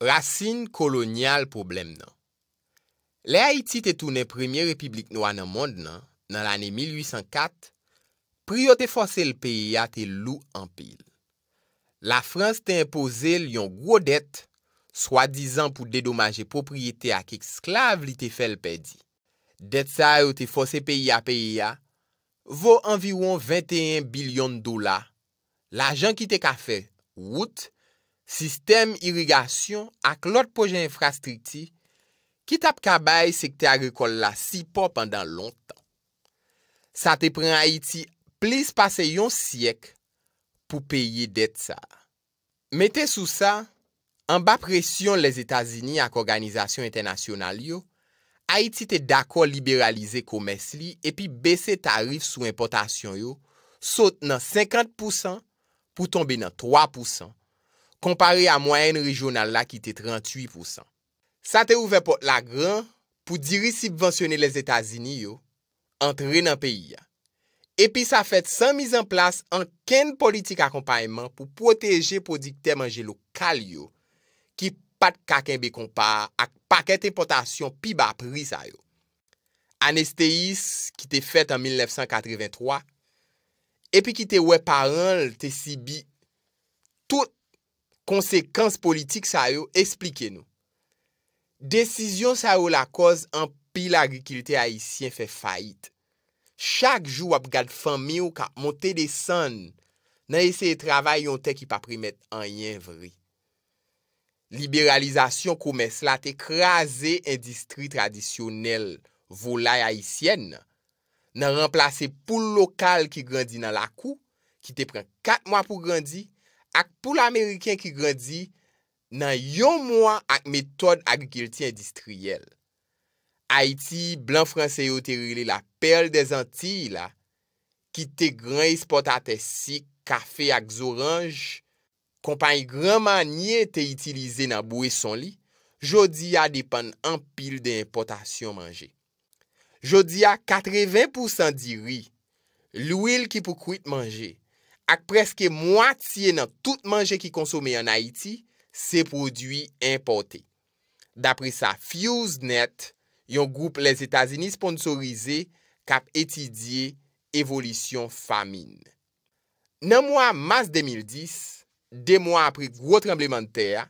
Rasin kolonyal problem nan. Le Haiti te toune premier republik nou an an mond nan, nan l ane 1804, priyo te fose l peye ya te lou an peye. La France te impose lyon gwo det, swa dizan pou dedomaje popriyete ak eksklave li te fel pedi. Det sa yo te fose peye ya peye ya, vo anviron 21 bilion dola. La jan ki te kafe, wout. Sistem irrigasyon ak lot poje infrastrikti ki tap kabay sekte agrikol la si po pandan lontan. Sa te pren Haiti plis pase yon siyek pou peye det sa. Mete sou sa, an ba presyon les Etats-Unis ak organizasyon internasyonal yo, Haiti te dako liberalize koumes li epi bese tarif sou importasyon yo, sot nan 50% pou tombe nan 3%. kompare a mwayen rejonal la ki te 38%. Sa te ouve pot la gran pou diri sipventione les Etasini yo entre nan peyi ya. Epi sa fet san mizan plas an ken politik akompanman pou proteje pou dikte manje lokal yo ki pat kakenbe kompa ak pakete potasyon pi ba pri sa yo. Anesteis ki te fet an 1983 epi ki te we paran te si bi tout Konsekans politik sa yo, esplike nou. Desisyon sa yo la koz an pi l'agrikilite haisyen fe fayit. Chak jou ap gad fan miyo ka monte de san nan eseye travay yon te ki pa primet anyen vri. Liberalizasyon koumè slat ekraze endistri tradisyonel volay haisyen nan remplase pou l lokal ki grandi nan la kou ki te pren kat mwa pou grandi. ak pou l'Amerikyan ki grandi nan yon mwa ak metode agikilti endistriyel. Haiti, blan franseyo te rile la perl de zanti la, ki te gran espotate si, kafe ak zoranj, kompanye granmanye te itilize nan boue son li, jodi ya depan anpil de importasyon manje. Jodi ya 80% di ri, l'ouil ki pou kuit manje, ak preske mwatiye nan tout manje ki konsome yon Haiti se prodwi importe. Dapre sa, FuseNet yon groupe les Etats-Unis sponsorize kap etidye Evolution Famine. Nan mwa mas 2010, de mwa apri grot tremblementer,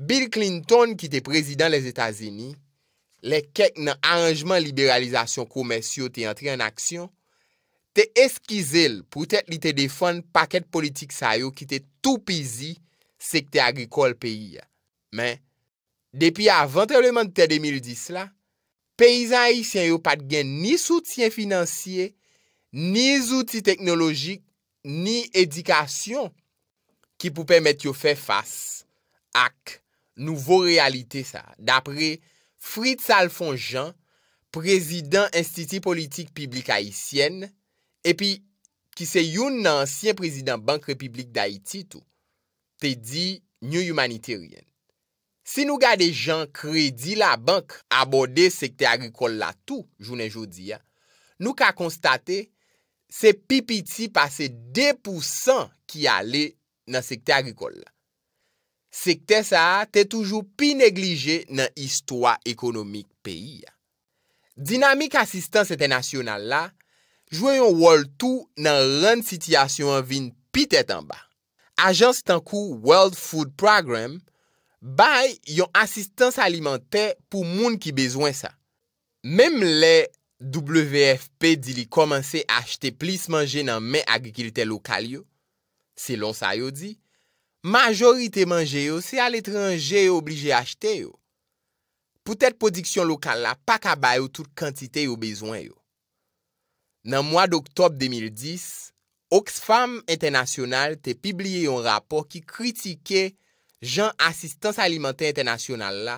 Bill Clinton ki te prezident les Etats-Unis, le kek nan aranjman liberalizasyon komensyo te antre an aksyon, Te eskize l pou tèt li te defon pakèt politik sa yo ki te tou pizi sekte agrikol peyi ya. Men, depi avan tè leman tè 2010 la, peyizan ayisyen yo pat gen ni soutyen finansye, ni zouti teknologik, ni edikasyon ki pou pèmèt yo fè fas ak nouvo realite sa. Dapre Fritz Alfonjan, prezident institi politik publik ayisyen, Epi, ki se youn nan ansyen prezident bank republik da Iti tou, te di nyo humaniteryen. Si nou gade jan kredi la bank abode sekte agrikol la tou, jounen jodi ya, nou ka konstate se pipiti pase depousan ki ale nan sekte agrikol la. Sekte sa te toujou pi neglije nan istwa ekonomik peyi ya. Dinamik asistan se te nasyonal la, Jwen yon World 2 nan ren sityasyon an vin pitet an ba. Ajan sitan kou World Food Program, bay yon asistans alimentè pou moun ki bezwen sa. Mem le WFP di li komanse achete plis manje nan men agrikilite lokal yo. Se lon sa yo di, majorite manje yo se al etranje yo oblije achete yo. Poutet podiksyon lokal la pa ka bay yo tout kantite yo bezwen yo. Nan mwa d'Octob 2010, Oxfam Internasyonal te pibliye yon rapor ki kritike jan asistans alimenten internasyonal la,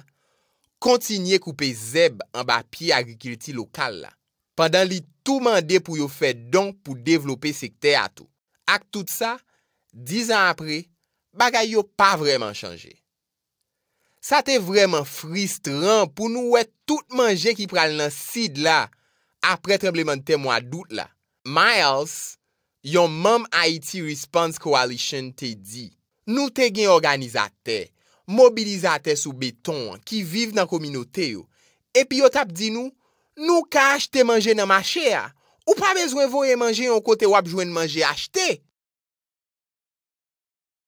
kontinye koupe zeb an ba piye agrikilti lokal la. Pandan li tou mande pou yo fet don pou devlope sekte ato. Ak tout sa, dizan apre, bagay yo pa vreman chanje. Sa te vreman fristran pou nou wet tout manjen ki pral nan sid la, apre trembleman te mwa dout la. Miles, yon mam IT Response Coalition te di, nou te gen organizate, mobilizate sou beton ki viv nan kominote yo, epi yo tap di nou, nou ka achete manje nan mache ya, ou pa bezwen vou ye manje yon kote wap jwen manje achete.